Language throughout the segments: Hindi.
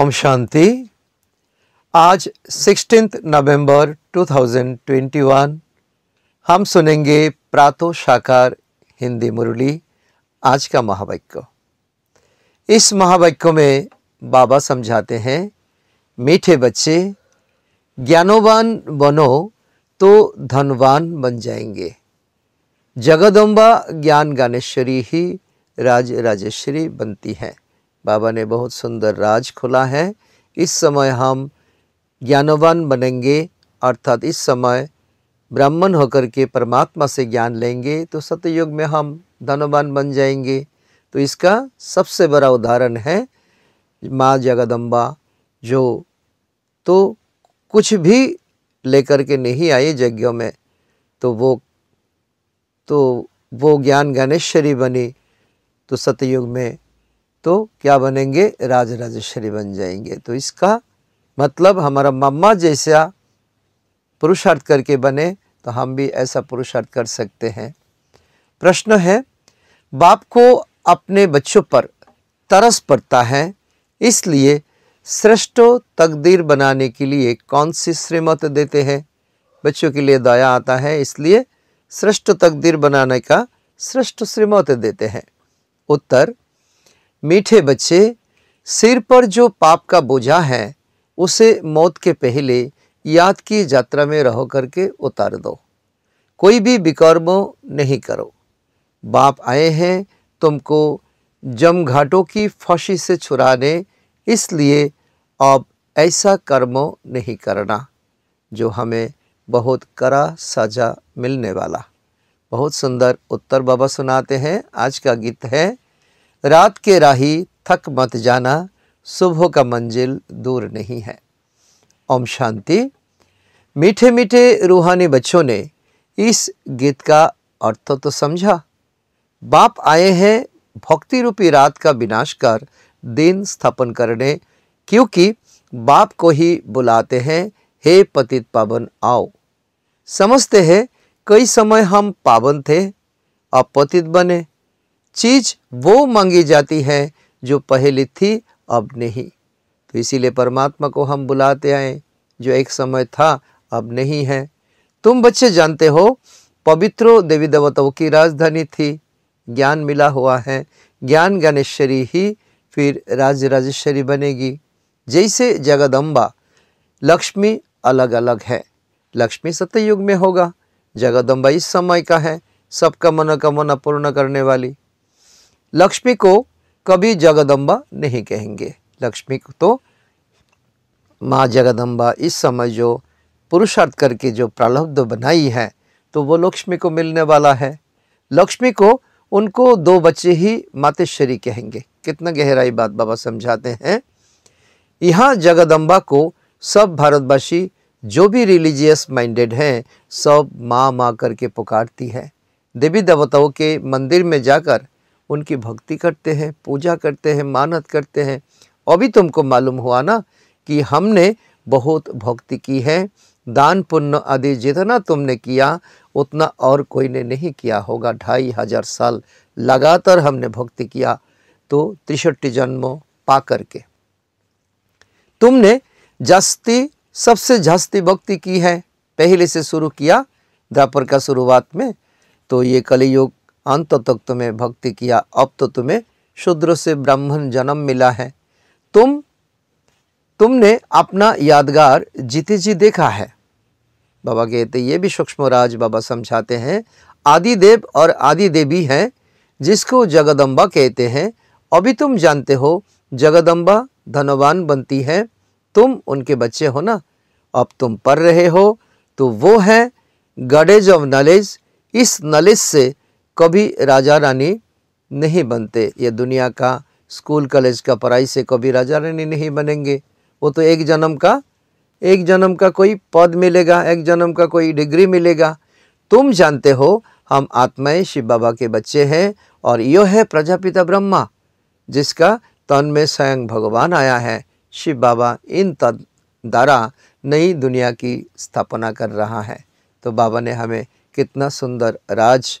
ओम शांति आज सिक्सटीन नवंबर 2021 हम सुनेंगे प्रातो शाकार हिंदी मुरली आज का महावाक्य इस महावाक्य में बाबा समझाते हैं मीठे बच्चे ज्ञानोवान बनो तो धनवान बन जाएंगे जगदम्बा ज्ञान गानेश्वरी ही राज राजेश्वरी बनती हैं बाबा ने बहुत सुंदर राज खुला है इस समय हम ज्ञानवान बनेंगे अर्थात इस समय ब्राह्मण होकर के परमात्मा से ज्ञान लेंगे तो सत्ययुग में हम धनवान बन जाएंगे तो इसका सबसे बड़ा उदाहरण है माँ जगदम्बा जो तो कुछ भी लेकर के नहीं आई यज्ञों में तो वो तो वो ज्ञान ज्ञानेश्वरी बनी तो सतयुग में तो क्या बनेंगे राज राजेश्वरी बन जाएंगे तो इसका मतलब हमारा मम्मा जैसा पुरुषार्थ करके बने तो हम भी ऐसा पुरुषार्थ कर सकते हैं प्रश्न है बाप को अपने बच्चों पर तरस पड़ता है इसलिए श्रेष्ठो तकदीर बनाने के लिए कौन सी श्रीमत देते हैं बच्चों के लिए दया आता है इसलिए श्रेष्ठ तकदीर बनाने का श्रेष्ठ श्रीमत देते हैं उत्तर मीठे बच्चे सिर पर जो पाप का बोझा है उसे मौत के पहले याद की यात्रा में रह करके उतार दो कोई भी विकर्म नहीं करो बाप आए हैं तुमको जमघाटों की फांसी से छुड़ाने इसलिए अब ऐसा कर्म नहीं करना जो हमें बहुत कड़ा सजा मिलने वाला बहुत सुंदर उत्तर बाबा सुनाते हैं आज का गीत है रात के राही थक मत जाना सुबह का मंजिल दूर नहीं है ओम शांति मीठे मीठे रूहानी बच्चों ने इस गीत का अर्थ तो समझा बाप आए हैं भक्ति रूपी रात का विनाश कर दिन स्थापन करने क्योंकि बाप को ही बुलाते हैं हे पतित पावन आओ समझते हैं कई समय हम पावन थे अब पतित बने चीज वो मांगी जाती है जो पहले थी अब नहीं तो इसीलिए परमात्मा को हम बुलाते आए जो एक समय था अब नहीं है तुम बच्चे जानते हो पवित्रो देवी देवताओं की राजधानी थी ज्ञान मिला हुआ है ज्ञान ज्ञानेश्वरी ही फिर राज राजेश्वरी बनेगी जैसे जगदम्बा लक्ष्मी अलग अलग है लक्ष्मी सत्ययुग में होगा जगदम्बा इस समय का है सबका मनोकामना पूर्ण करने वाली लक्ष्मी को कभी जगदम्बा नहीं कहेंगे लक्ष्मी को तो माँ जगदम्बा इस समय जो पुरुषार्थ करके जो प्रलब्ध बनाई है तो वो लक्ष्मी को मिलने वाला है लक्ष्मी को उनको दो बच्चे ही मातेश्वरी कहेंगे कितना गहराई बात बाबा समझाते हैं यहाँ जगदम्बा को सब भारतवासी जो भी रिलीजियस माइंडेड हैं सब माँ माँ करके पुकारती है देवी देवताओं के मंदिर में जाकर उनकी भक्ति करते हैं पूजा करते हैं मानत करते हैं अभी तुमको मालूम हुआ ना कि हमने बहुत भक्ति की है दान पुण्य आदि जितना तुमने किया उतना और कोई ने नहीं किया होगा ढाई हजार साल लगातार हमने भक्ति किया तो त्रिष्टि जन्मों पा करके तुमने जस्ती सबसे जस्ती भक्ति की है पहले से शुरू किया द्वापर का शुरुआत में तो ये कलयुग अंत तक तुम्हें भक्ति किया अब तो तुम्हें शूद्र से ब्राह्मण जन्म मिला है तुम तुमने अपना यादगार जीते जी देखा है बाबा कहते ये भी सूक्ष्मराज बाबा समझाते हैं आदि देव और आदि देवी हैं जिसको जगदम्बा कहते हैं अभी तुम जानते हो जगदम्बा धनवान बनती है तुम उनके बच्चे हो ना अब तुम पढ़ रहे हो तो वो है गडेज ऑफ नॉलेज इस नॉलेज से कभी राजा रानी नहीं बनते ये दुनिया का स्कूल कॉलेज का पढ़ाई से कभी राजा रानी नहीं बनेंगे वो तो एक जन्म का एक जन्म का कोई पद मिलेगा एक जन्म का कोई डिग्री मिलेगा तुम जानते हो हम आत्माएं शिव बाबा के बच्चे हैं और यो है प्रजापिता ब्रह्मा जिसका तन में स्वयं भगवान आया है शिव बाबा इन तद द्वारा नई दुनिया की स्थापना कर रहा है तो बाबा ने हमें कितना सुंदर राज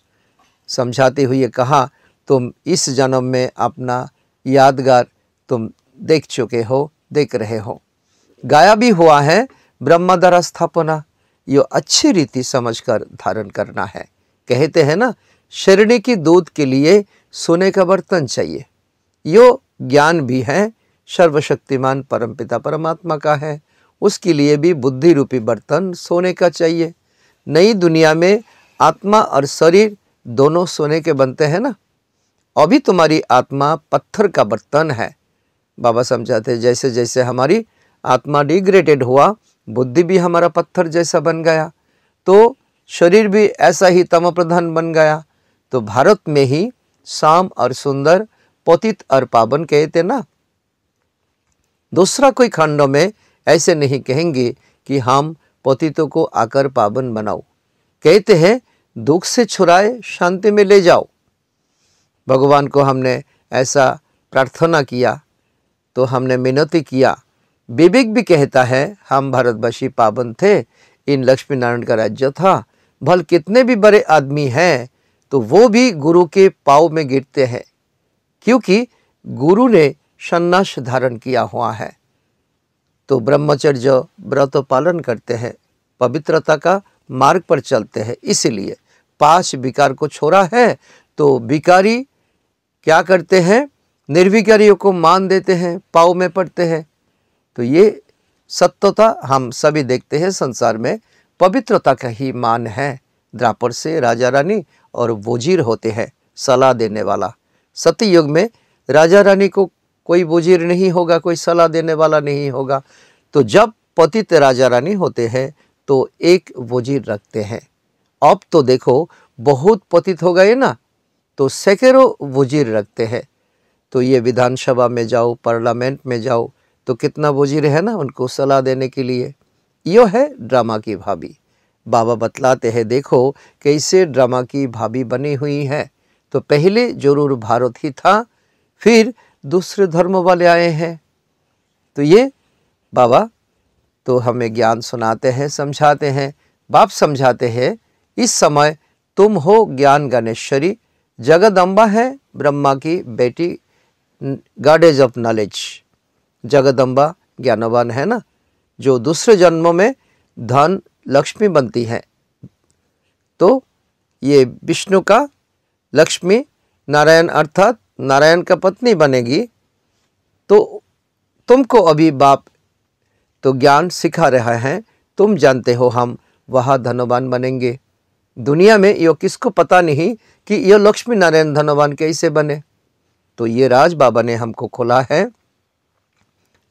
समझाते हुए कहा तुम इस जन्म में अपना यादगार तुम देख चुके हो देख रहे हो गाया भी हुआ है ब्रह्मदरा स्थापना यो अच्छी रीति समझकर धारण करना है कहते हैं ना शरणी की दूध के लिए सोने का बर्तन चाहिए यो ज्ञान भी है सर्वशक्तिमान परमपिता परमात्मा का है उसके लिए भी बुद्धि रूपी बर्तन सोने का चाहिए नई दुनिया में आत्मा और शरीर दोनों सोने के बनते हैं ना अभी तुम्हारी आत्मा पत्थर का बर्तन है बाबा समझाते जैसे जैसे हमारी आत्मा डिग्रेडेड हुआ बुद्धि भी हमारा पत्थर जैसा बन गया तो शरीर भी ऐसा ही तम प्रधान बन गया तो भारत में ही शाम और सुंदर पतित और पावन कहे थे ना दूसरा कोई खंडों में ऐसे नहीं कहेंगे कि हम पतितों को आकर पावन बनाओ कहते हैं दुख से छुड़ाए शांति में ले जाओ भगवान को हमने ऐसा प्रार्थना किया तो हमने मिनती किया विवेक भी कहता है हम भारतवासी पावन थे इन लक्ष्मी नारायण का राज्य था भल कितने भी बड़े आदमी हैं तो वो भी गुरु के पाव में गिरते हैं क्योंकि गुरु ने सन्यास धारण किया हुआ है तो ब्रह्मचर्य व्रत पालन करते हैं पवित्रता का मार्ग पर चलते हैं इसलिए पांच विकार को छोड़ा है तो विकारी क्या करते हैं निर्विकारियों को मान देते हैं पाव में पड़ते हैं तो ये सत्यता हम सभी देखते हैं संसार में पवित्रता का ही मान है द्रापर से राजा रानी और वजीर होते हैं सलाह देने वाला सत्ययुग में राजा रानी को कोई वजीर नहीं होगा कोई सलाह देने वाला नहीं होगा तो जब पतित राजा रानी होते हैं तो एक वजीर रखते हैं अब तो देखो बहुत पतित हो गए ना तो सैकड़ों वजीर रखते हैं तो ये विधानसभा में जाओ पार्लियामेंट में जाओ तो कितना वजीर है ना उनको सलाह देने के लिए यो है ड्रामा की भाभी बाबा बतलाते हैं देखो कैसे ड्रामा की भाभी बनी हुई है तो पहले जरूर भारत ही था फिर दूसरे धर्म वाले आए हैं तो ये बाबा तो हमें ज्ञान सुनाते हैं समझाते हैं बाप समझाते हैं इस समय तुम हो ज्ञान गणेश्वरी जगदम्बा है ब्रह्मा की बेटी goddess of knowledge Jagadamba ज्ञानवान है ना जो दूसरे जन्म में धन लक्ष्मी बनती है तो ये विष्णु का लक्ष्मी नारायण अर्थात नारायण का पत्नी बनेगी तो तुमको अभी बाप तो ज्ञान सिखा रहा है तुम जानते हो हम वह धनवान बनेंगे दुनिया में यो किसको पता नहीं कि यह लक्ष्मी नारायण धनवान कैसे बने तो ये राज बाबा ने हमको खोला है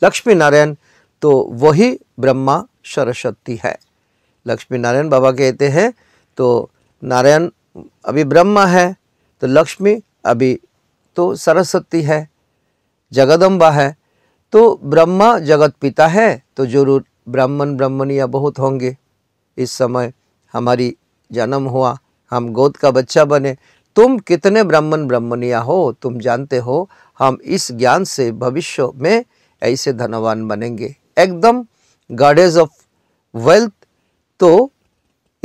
लक्ष्मी नारायण तो वही ब्रह्मा सरस्वती है लक्ष्मी नारायण बाबा कहते हैं तो नारायण अभी ब्रह्मा है तो लक्ष्मी अभी तो सरस्वती है जगदम्बा है तो ब्रह्मा जगत पिता है तो जरूर ब्राह्मण ब्राह्मणिया बहुत होंगे इस समय हमारी जन्म हुआ हम गोद का बच्चा बने तुम कितने ब्राह्मण ब्राह्मणिया हो तुम जानते हो हम इस ज्ञान से भविष्य में ऐसे धनवान बनेंगे एकदम गार्डेज ऑफ वेल्थ तो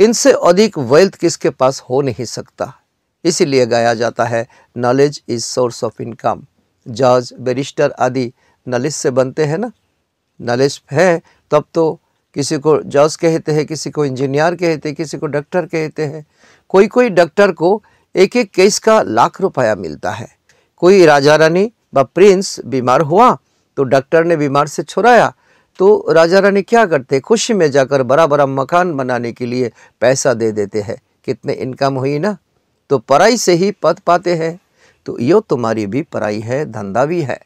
इनसे अधिक वेल्थ किसके पास हो नहीं सकता इसीलिए गाया जाता है knowledge is source of income जज बैरिस्टर आदि नलिस से बनते हैं ना नलिस है तब तो किसी को जज कहते हैं किसी को इंजीनियर कहते हैं किसी को डॉक्टर कहते हैं कोई कोई डॉक्टर को एक एक केस का लाख रुपया मिलता है कोई राजा रानी व प्रिंस बीमार हुआ तो डॉक्टर ने बीमार से छुड़ाया तो राजा रानी क्या करते खुशी में जाकर बड़ा बड़ा मकान बनाने के लिए पैसा दे देते हैं कितने इनकम हुई ना तो पढ़ाई से ही पद पाते हैं तो यो तुम्हारी भी पढ़ाई है धंधा भी है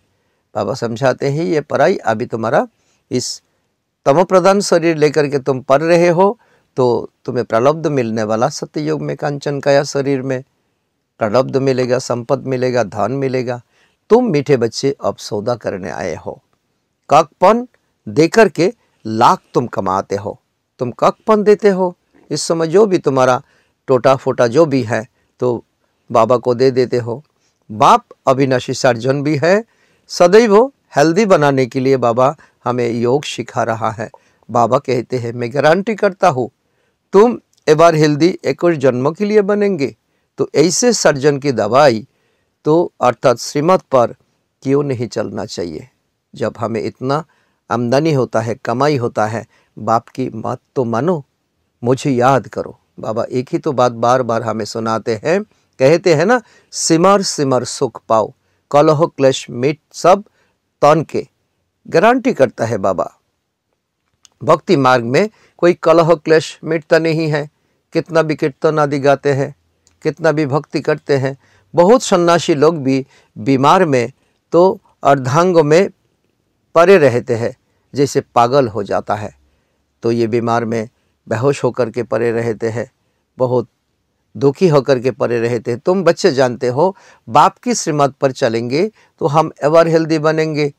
बाबा समझाते हैं ये पढ़ाई अभी तुम्हारा इस तम प्रधान शरीर लेकर के तुम पढ़ रहे हो तो तुम्हें प्रलब्ध मिलने वाला सत्ययुग में कंचन काया शरीर में प्रलब्ध मिलेगा संपद मिलेगा धन मिलेगा तुम मीठे बच्चे अब सौदा करने आए हो ककपन देकर के लाख तुम कमाते हो तुम ककपन देते हो इस समय जो भी तुम्हारा टोटा फोटा जो भी है तो बाबा को दे देते हो बाप अविनाशी सर्जन भी है सदैव हेल्दी बनाने के लिए बाबा हमें योग सिखा रहा है बाबा कहते हैं मैं गारंटी करता हूँ तुम एक बार हेल्दी एक और जन्म के लिए बनेंगे तो ऐसे सर्जन की दवाई तो अर्थात श्रीमत पर क्यों नहीं चलना चाहिए जब हमें इतना आमदनी होता है कमाई होता है बाप की बात तो मानो मुझे याद करो बाबा एक ही तो बात बार बार हमें सुनाते हैं कहते हैं ना सिमर सिमर सुख पाओ कलह क्लेश मीट सब तन के गारंटी करता है बाबा भक्ति मार्ग में कोई कलह क्लेश मिटता तो नहीं है कितना भी कीर्तन आदि गाते हैं कितना भी भक्ति करते हैं बहुत सन्यासी लोग भी बीमार में तो अर्धांग में परे रहते हैं जैसे पागल हो जाता है तो ये बीमार में बेहोश होकर के परे रहते हैं बहुत दुखी होकर के परे रहते हैं तुम बच्चे जानते हो बाप की श्रीमत पर चलेंगे तो हम एवर हेल्दी बनेंगे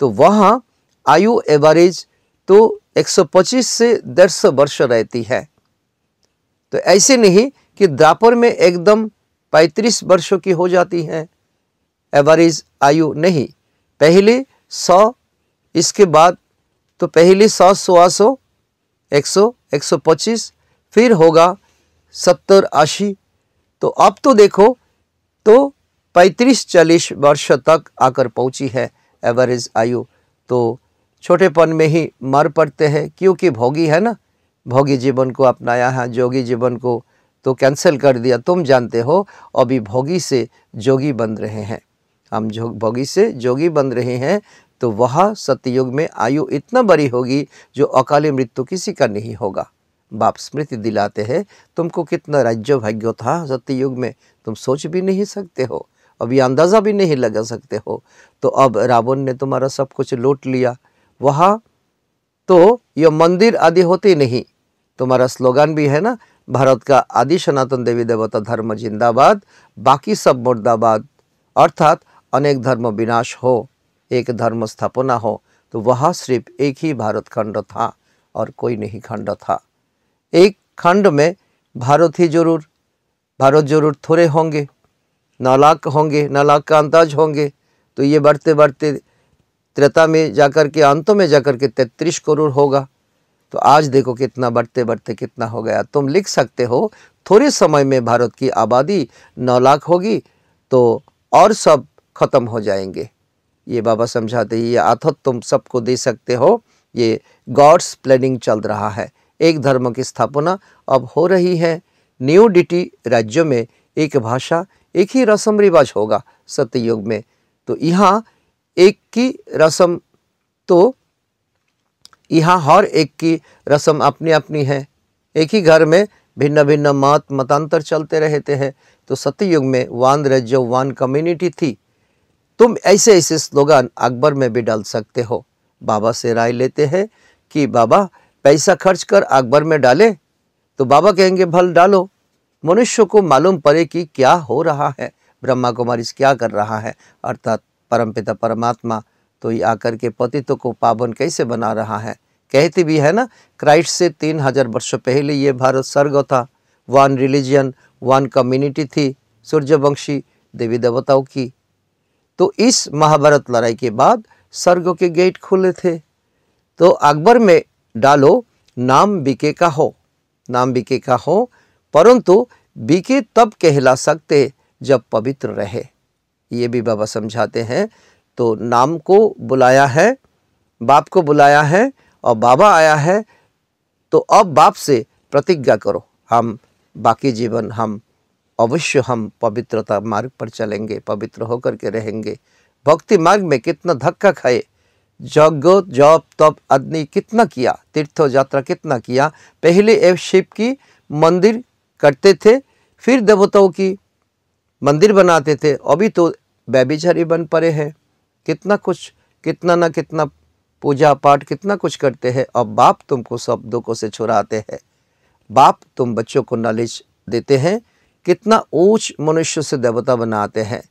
तो वहाँ आयु एवरेज तो 125 से डेढ़ वर्ष रहती है तो ऐसे नहीं कि द्रापर में एकदम 35 वर्षों की हो जाती हैं एवरेज आयु नहीं पहले 100 इसके बाद तो पहले सौ सोलह सौ एक सौ एक सौ पच्चीस फिर होगा सत्तर आशी तो अब तो देखो तो पैंतीस चालीस वर्ष तक आकर पहुंची है एवरेज आयु तो छोटेपन में ही मर पड़ते हैं क्योंकि भोगी है ना भोगी जीवन को अपनाया है जोगी जीवन को तो कैंसिल कर दिया तुम जानते हो अभी भोगी से जोगी बन रहे हैं हम जो भोगी से जोगी बन रहे हैं तो वह सत्ययुग में आयु इतना बड़ी होगी जो अकाली मृत्यु किसी का नहीं होगा बाप स्मृति दिलाते हैं तुमको कितना राज्य भाग्य था सत्ययुग में तुम सोच भी नहीं सकते हो अभी अंदाज़ा भी नहीं लगा सकते हो तो अब रावण ने तुम्हारा सब कुछ लूट लिया वहाँ तो यह मंदिर आदि होते नहीं तुम्हारा स्लोगन भी है ना भारत का आदि सनातन देवी देवता धर्म जिंदाबाद बाकी सब मुर्दाबाद अर्थात अनेक धर्म विनाश हो एक धर्म स्थापना हो तो वह सिर्फ एक ही भारत खंड था और कोई नहीं खंड था एक खंड में भारत ही जरूर भारत जरूर थोड़े होंगे नालाक होंगे नालाक का अंदाज होंगे तो ये बढ़ते बढ़ते त्रेता में जाकर के अंतों में जाकर के तैतीस करोड़ होगा तो आज देखो कितना बढ़ते बढ़ते कितना हो गया तुम लिख सकते हो थोड़े समय में भारत की आबादी नौ लाख होगी तो और सब खत्म हो जाएंगे ये बाबा समझाते ये आथत तुम सबको दे सकते हो ये गॉड्स प्लानिंग चल रहा है एक धर्म की स्थापना अब हो रही है न्यू डिटी राज्यों में एक भाषा एक ही रसम रिवाज होगा सत्ययुग में तो यहाँ एक की रस्म तो यहाँ हर एक की रस्म अपनी अपनी है एक ही घर में भिन्न भिन्न मत मतांतर चलते रहते हैं तो सत्ययुग में वन राज्य वन कम्युनिटी थी तुम ऐसे ऐसे स्लोगान अकबर में भी डाल सकते हो बाबा से राय लेते हैं कि बाबा पैसा खर्च कर अकबर में डाले तो बाबा कहेंगे भल डालो मनुष्य को मालूम पड़े कि क्या हो रहा है ब्रह्मा कुमारी क्या कर रहा है अर्थात परमपिता परमात्मा तो ये आकर के पतितों को पावन कैसे बना रहा है कहती भी है ना क्राइस्ट से तीन हजार वर्ष पहले ये भारत स्वर्ग था वन रिलीजन वन कम्युनिटी थी सूर्यवंशी देवी देवताओं की तो इस महाभारत लड़ाई के बाद स्वर्ग के गेट खुले थे तो अकबर में डालो नाम बिके का हो नाम बिके का हो परंतु बिके तब कहला सकते जब पवित्र रहे ये भी बाबा समझाते हैं तो नाम को बुलाया है बाप को बुलाया है और बाबा आया है तो अब बाप से प्रतिज्ञा करो हम बाकी जीवन हम अवश्य हम पवित्रता मार्ग पर चलेंगे पवित्र होकर के रहेंगे भक्ति मार्ग में कितना धक्का खाए जग जप तप अग्नि कितना किया तीर्थ यात्रा कितना किया पहले एव शिव की मंदिर करते थे फिर देवताओं की मंदिर बनाते थे अभी तो बैबिझरी बन पड़े हैं कितना कुछ कितना ना कितना पूजा पाठ कितना कुछ करते हैं और बाप तुमको सब दुखों से छुड़ाते हैं बाप तुम बच्चों को नॉलेज देते हैं कितना ऊंच मनुष्य से देवता बनाते हैं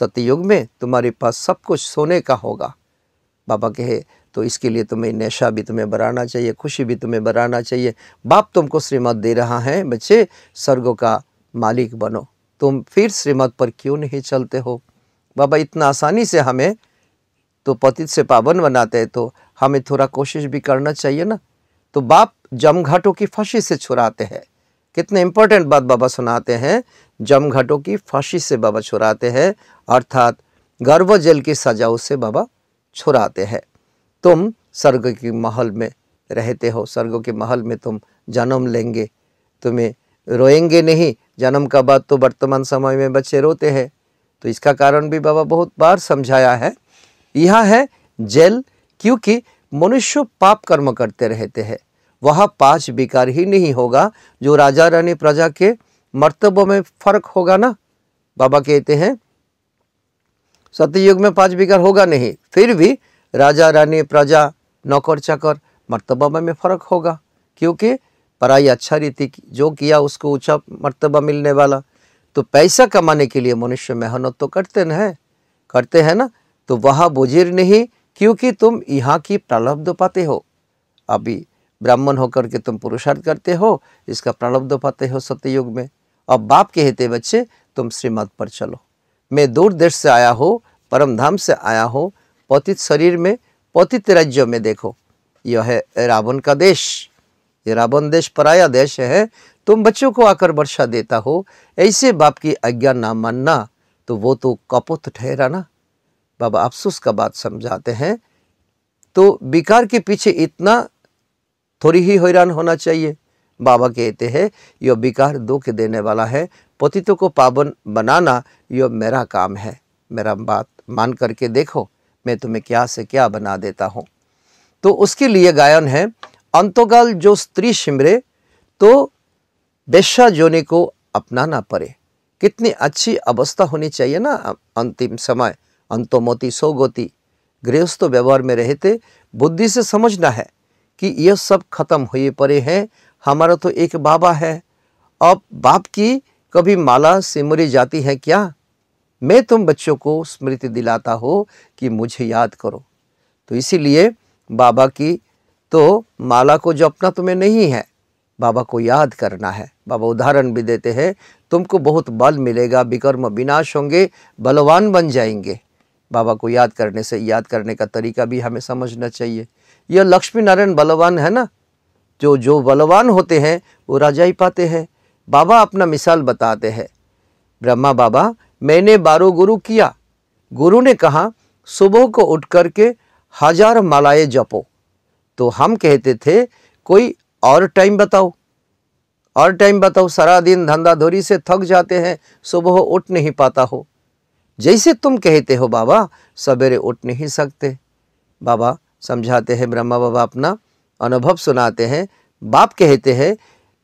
सत्ययुग में तुम्हारे पास सब कुछ सोने का होगा पापा कहे तो इसके लिए तुम्हें नशा भी तुम्हें बढ़ाना चाहिए खुशी भी तुम्हें बढ़ाना चाहिए बाप तुमको श्रीमत दे रहा है बच्चे स्वर्गों का मालिक बनो तुम फिर श्रीमत पर क्यों नहीं चलते हो बाबा इतना आसानी से हमें तो पतित से पावन बनाते हैं तो हमें थोड़ा कोशिश भी करना चाहिए ना तो बाप जमघाटों की फांसी से छुड़ाते हैं कितने इम्पोर्टेंट बात बाबा सुनाते हैं जमघाटों की फांसी से बाबा छुड़ाते हैं अर्थात गर्व जल की सजाओं से बाबा छुराते हैं तुम स्वर्ग के महल में रहते हो स्वर्ग के महल में तुम जन्म लेंगे तुम्हें रोएंगे नहीं जन्म का बाद तो वर्तमान समय में बच्चे रोते हैं तो इसका कारण भी बाबा बहुत बार समझाया है यह है जेल क्योंकि मनुष्य पाप कर्म करते रहते हैं वह पांच विकार ही नहीं होगा जो राजा रानी प्रजा के मर्तबों में फर्क होगा ना बाबा कहते हैं सतयुग में पाँच बिगड़ होगा नहीं फिर भी राजा रानी प्रजा नौकर चाकर मर्तबा में फ़र्क होगा क्योंकि पढ़ाई अच्छा रीति जो किया उसको ऊंचा मर्तबा मिलने वाला तो पैसा कमाने के लिए मनुष्य मेहनत तो करते न करते हैं ना तो वह बुजिर नहीं क्योंकि तुम यहाँ की प्रलब्ध पाते हो अभी ब्राह्मण होकर के तुम पुरुषार्थ करते हो इसका प्रलब्ध पाते हो सत्ययुग में अब बाप कहते बच्चे तुम श्रीमद पर चलो में दूर देश से आया हो परमधाम से आया हो पतित शरीर में पतित राज्य में देखो यह है रावण का देश ये रावण देश पराया देश है तुम बच्चों को आकर वर्षा देता हो ऐसे बाप की आज्ञा ना मानना तो वो तो कपुत ठहरा ना बाबा अफसोस का बात समझाते हैं तो विकार के पीछे इतना थोड़ी ही हैरान होना चाहिए बाबा कहते हैं यह विकार दुख देने वाला है पतितों को पावन बनाना यह मेरा काम है मेरा बात मान करके देखो मैं तुम्हें क्या से क्या बना देता हूँ तो उसके लिए गायन है अंतोगल जो स्त्री सिमरे तो बेशा जोने को अपनाना पड़े कितनी अच्छी अवस्था होनी चाहिए ना अंतिम समय अंतोमोती सोगोती गृहस्थ व्यवहार में रहते बुद्धि से समझना है कि यह सब खत्म हुए पड़े हैं हमारा तो एक बाबा है अब बाप की कभी माला सिमरी जाती है क्या मैं तुम बच्चों को स्मृति दिलाता हो कि मुझे याद करो तो इसीलिए बाबा की तो माला को जो अपना तुम्हें नहीं है बाबा को याद करना है बाबा उदाहरण भी देते हैं तुमको बहुत बल मिलेगा विकर्म विनाश होंगे बलवान बन जाएंगे बाबा को याद करने से याद करने का तरीका भी हमें समझना चाहिए यह लक्ष्मी नारायण बलवान है ना जो जो बलवान होते हैं वो राजा ही पाते हैं बाबा अपना मिसाल बताते हैं ब्रह्मा बाबा मैंने बारो गुरु किया गुरु ने कहा सुबह को उठ करके हजार मालाएं जपो तो हम कहते थे कोई और टाइम बताओ और टाइम बताओ सारा दिन धंधा धोरी से थक जाते हैं सुबह उठ नहीं पाता हो जैसे तुम कहते हो बाबा सवेरे उठ नहीं सकते बाबा समझाते हैं ब्रह्मा बाबा अपना अनुभव सुनाते हैं बाप कहते हैं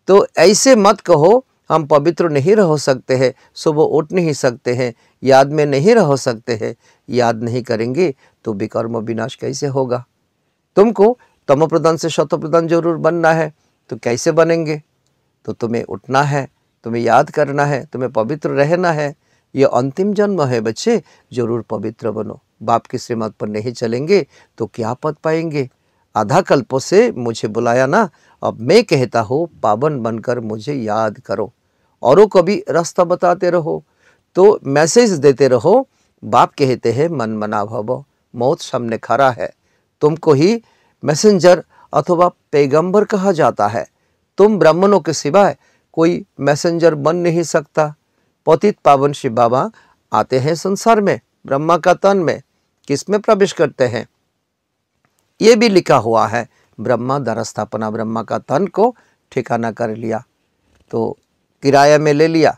तो ऐसे मत कहो हम पवित्र नहीं रह सकते हैं सुबह उठ नहीं सकते हैं याद में नहीं रह सकते हैं याद नहीं करेंगे तो विकर्म विनाश कैसे होगा तुमको तम प्रधान से शत प्रधान जरूर बनना है तो कैसे बनेंगे तो तुम्हें उठना है तुम्हें याद करना है तुम्हें पवित्र रहना है ये अंतिम जन्म है बच्चे जरूर पवित्र बनो बाप की श्रीमत पर नहीं चलेंगे तो क्या पद पाएंगे आधा कल्पों से मुझे बुलाया ना अब मैं कहता हूँ पावन बनकर मुझे याद करो औरों को भी रास्ता बताते रहो तो मैसेज देते रहो बाप कहते हैं मन मना भव मौत सामने खड़ा है तुमको ही मैसेंजर अथवा पैगंबर कहा जाता है तुम ब्राह्मणों के सिवाय कोई मैसेंजर बन नहीं सकता पतित पावन शिव बाबा आते हैं संसार में ब्रह्मा का तन में किस में प्रवेश करते हैं ये भी लिखा हुआ है ब्रह्मा स्थापना ब्रह्मा का तन को ठिकाना कर लिया तो किराया में ले लिया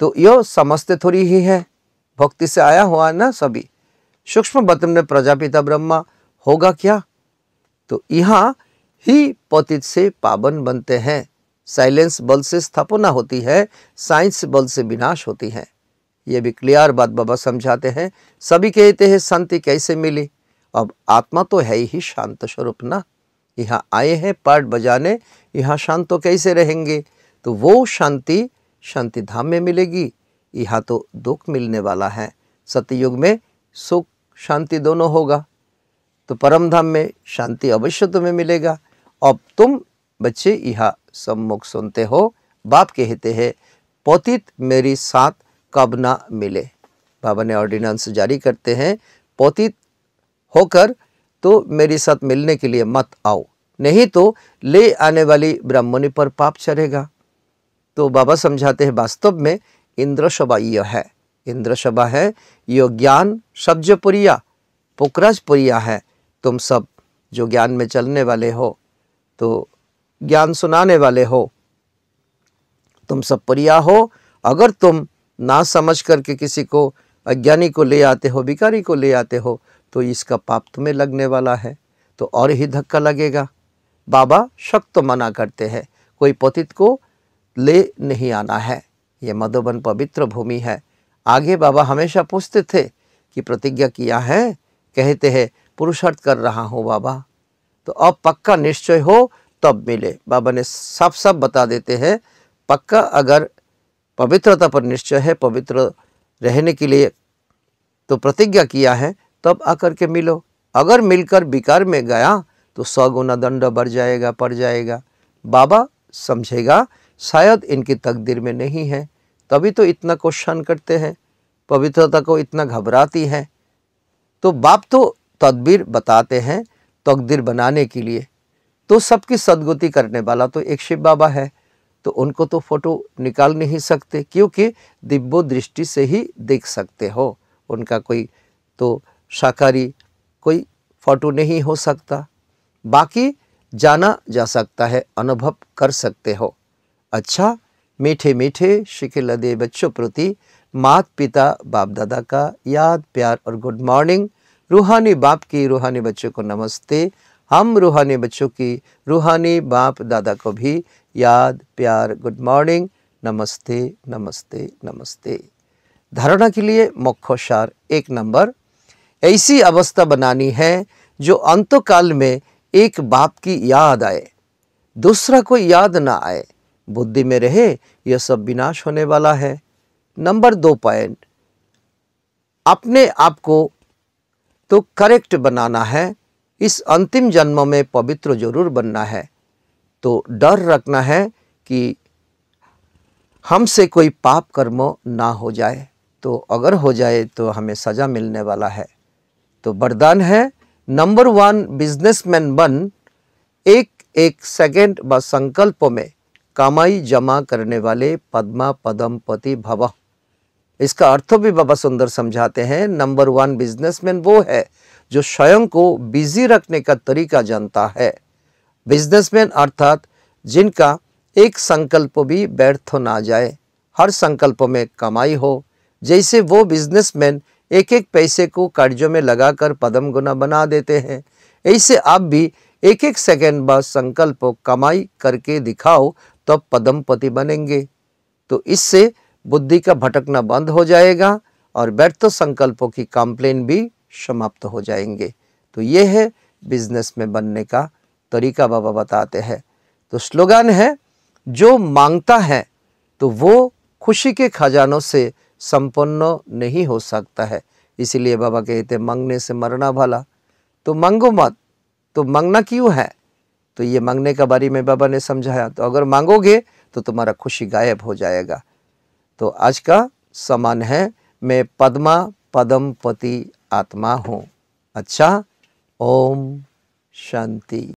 तो यो समझते थोड़ी ही है भक्ति से आया हुआ ना सभी सूक्ष्म बतम में प्रजापिता ब्रह्मा होगा क्या तो यहाँ ही पतित से पावन बनते हैं साइलेंस बल से स्थापना होती है साइंस बल से विनाश होती है ये भी क्लियर बात बाबा समझाते हैं सभी कहते हैं शांति कैसे मिली अब आत्मा तो है ही शांत स्वरूप ना यहाँ आए हैं पाठ बजाने यहाँ शांत तो कैसे रहेंगे तो वो शांति शांति धाम में मिलेगी यहाँ तो दुख मिलने वाला है सतयुग में सुख शांति दोनों होगा तो परम धाम में शांति अवश्य तुम्हें मिलेगा अब तुम बच्चे यह सम्मुख सुनते हो बाप कहते हैं पोतित मेरी साथ कब ना मिले बाबा ने ऑर्डिनेंस जारी करते हैं पोतित होकर तो मेरे साथ मिलने के लिए मत आओ नहीं तो ले आने वाली ब्राह्मणी पर पाप चढ़ेगा तो बाबा समझाते हैं वास्तव में इंद्र सभा यह है इंद्र सभा है यो ज्ञान सब्जपुरिया पुकरजपुरिया है तुम सब जो ज्ञान में चलने वाले हो तो ज्ञान सुनाने वाले हो तुम सब प्रिया हो अगर तुम ना समझ करके किसी को अज्ञानी को ले आते हो भिकारी को ले आते हो तो इसका पाप तुम्हें लगने वाला है तो और ही धक्का लगेगा बाबा शक्त तो मना करते हैं कोई पतित को ले नहीं आना है यह मधुबन पवित्र भूमि है आगे बाबा हमेशा पूछते थे कि प्रतिज्ञा किया है कहते हैं पुरुषार्थ कर रहा हूँ बाबा तो अब पक्का निश्चय हो तब मिले बाबा ने साफ साफ बता देते हैं पक्का अगर पवित्रता पर निश्चय है पवित्र रहने के लिए तो प्रतिज्ञा किया है तब आकर के मिलो अगर मिलकर विकार में गया तो सौ गुना दंड बढ़ जाएगा पड़ जाएगा बाबा समझेगा शायद इनकी तकदीर में नहीं है तभी तो इतना क्वेश्चन करते हैं पवित्रता को इतना घबराती है तो बाप तो तदबीर बताते हैं तकदीर बनाने के लिए तो सबकी सदगति करने वाला तो एक शिव बाबा है तो उनको तो फोटो निकाल नहीं सकते क्योंकि दिव्यो दृष्टि से ही देख सकते हो उनका कोई तो शाकाहारी कोई फोटो नहीं हो सकता बाकी जाना जा सकता है अनुभव कर सकते हो अच्छा मीठे मीठे शिखे लदे बच्चों प्रति मात पिता बाप दादा का याद प्यार और गुड मॉर्निंग रूहानी बाप की रूहानी बच्चों को नमस्ते हम रूहानी बच्चों की रूहानी बाप दादा को भी याद प्यार गुड मॉर्निंग नमस्ते नमस्ते नमस्ते धारणा के लिए मुख्य शार एक नंबर ऐसी अवस्था बनानी है जो अंतकाल में एक बाप की याद आए दूसरा कोई याद ना आए बुद्धि में रहे यह सब विनाश होने वाला है नंबर दो पॉइंट अपने आप को तो करेक्ट बनाना है इस अंतिम जन्म में पवित्र जरूर बनना है तो डर रखना है कि हमसे कोई पाप कर्म ना हो जाए तो अगर हो जाए तो हमें सज़ा मिलने वाला है तो वरदान है नंबर वन बिजनेसमैन बन एक एक सेकंड व संकल्प में कमाई जमा करने वाले पद्मा पति भव इसका अर्थ भी बाबा सुंदर समझाते हैं नंबर वन बिजनेसमैन वो है जो स्वयं को बिजी रखने का तरीका जानता है बिजनेसमैन अर्थात जिनका एक संकल्प भी व्यर्थ ना जाए हर संकल्प में कमाई हो जैसे वो बिजनेसमैन एक एक पैसे को कर्जों में लगाकर पदम गुना बना देते हैं ऐसे आप भी एक एक सेकेंड बाद संकल्प कमाई करके दिखाओ तब तो पदमपति बनेंगे तो इससे बुद्धि का भटकना बंद हो जाएगा और व्यर्थ संकल्पों की कंप्लेन भी समाप्त हो जाएंगे तो ये है बिजनेस में बनने का तरीका बाबा बताते हैं तो स्लोगन है जो मांगता है तो वो खुशी के खजानों से संपन्न नहीं हो सकता है इसीलिए बाबा कहते मंगने से मरना भला तो मांगो मत तो मांगना क्यों है तो ये मांगने का बारे में बाबा ने समझाया तो अगर मांगोगे तो तुम्हारा खुशी गायब हो जाएगा तो आज का समान है मैं पद्मा पदम पति आत्मा हूँ अच्छा ओम शांति